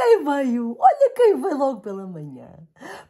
quem veio! Olha quem veio logo pela manhã!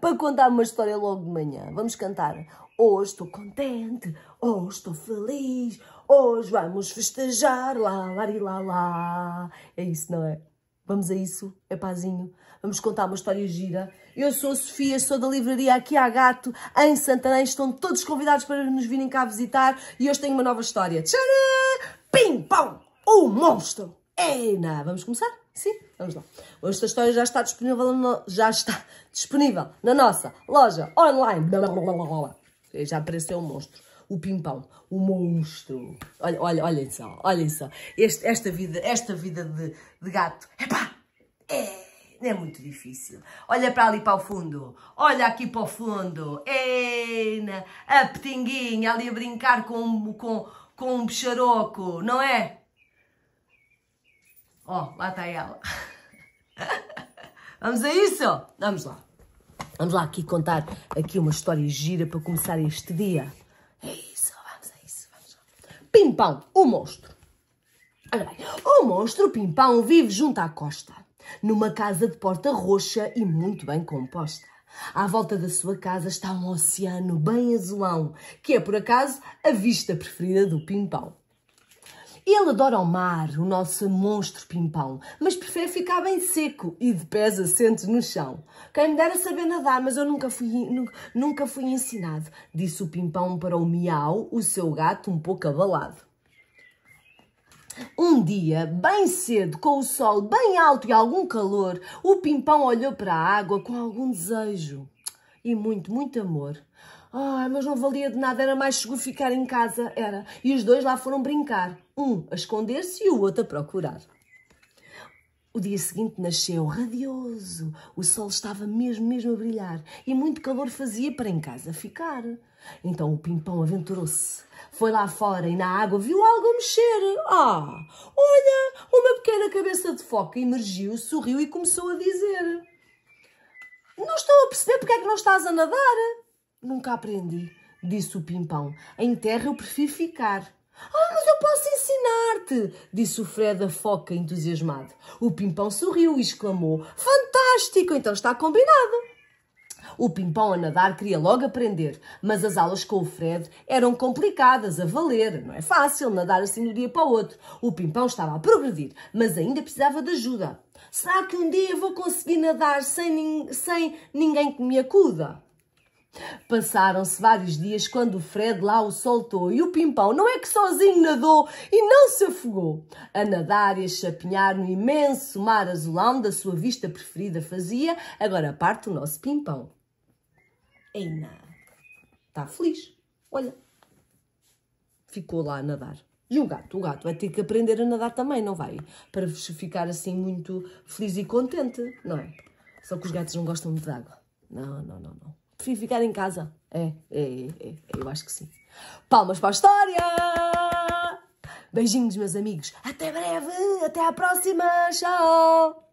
Para contar uma história logo de manhã. Vamos cantar. Hoje estou contente, hoje estou feliz, hoje vamos festejar, lá, lá, lá, lá. É isso, não é? Vamos a isso? É pazinho? Vamos contar uma história gira. Eu sou a Sofia, sou da livraria aqui a Gato, em Santarém. Estão todos convidados para nos virem cá visitar e hoje tenho uma nova história. Tcharam! Pim, pau! O monstro! Eina! Vamos começar? Sim, vamos lá. Esta história já está disponível, no, já está disponível na nossa loja online. Eh, já apareceu um monstro. O pimpão, o monstro. Olha, olha, olhem só, olhem só. Este, esta vida, esta vida de, de gato. Epá! É! é muito difícil. Olha para ali para o fundo, olha aqui para o fundo. Eina, a petinguinha ali a brincar com, com, com um bicharoco, não é? Ó, lá está ela. Vamos a isso? Vamos lá. Vamos lá aqui contar aqui uma história gira para começar este dia. É isso, vamos a isso, vamos lá. Pimpão, o monstro. Olha bem, o monstro Pimpão vive junto à costa, numa casa de porta roxa e muito bem composta. À volta da sua casa está um oceano bem azulão, que é por acaso a vista preferida do Pimpão. Ele adora o mar, o nosso monstro pimpão, mas prefere ficar bem seco e de pés assente no chão. Quem me dera saber nadar, mas eu nunca fui, nunca, nunca fui ensinado, disse o pimpão para o miau, o seu gato um pouco abalado. Um dia, bem cedo, com o sol bem alto e algum calor, o pimpão olhou para a água com algum desejo e muito, muito amor. Ah, mas não valia de nada, era mais seguro ficar em casa, era. E os dois lá foram brincar, um a esconder-se e o outro a procurar. O dia seguinte nasceu radioso. O sol estava mesmo, mesmo a brilhar e muito calor fazia para em casa ficar. Então o pimpão aventurou-se. Foi lá fora e na água viu algo mexer. Ah, olha, uma pequena cabeça de foca emergiu, sorriu e começou a dizer: perceber porque é que não estás a nadar. Nunca aprendi, disse o Pimpão. Em terra eu prefiro ficar. Ah, mas eu posso ensinar-te, disse o Fred a foca entusiasmado. O Pimpão sorriu e exclamou: Fantástico, então está combinado. O pimpão a nadar queria logo aprender, mas as aulas com o Fred eram complicadas a valer. Não é fácil nadar assim de um dia para o outro. O pimpão estava a progredir, mas ainda precisava de ajuda. Será que um dia vou conseguir nadar sem, nin sem ninguém que me acuda? Passaram-se vários dias quando o Fred lá o soltou e o Pimpão não é que sozinho nadou e não se afogou. A nadar e a chapinhar no imenso mar azulão da sua vista preferida fazia, agora parte o nosso Pimpão. Em nada. Está feliz. Olha. Ficou lá a nadar. E o gato? O gato vai ter que aprender a nadar também, não vai? Para ficar assim muito feliz e contente, não é? Só que os gatos não gostam muito de água. Não, não, não, não. Prefiro ficar em casa. É, é, é, é. Eu acho que sim. Palmas para a história! Beijinhos, meus amigos. Até breve. Até à próxima. Tchau.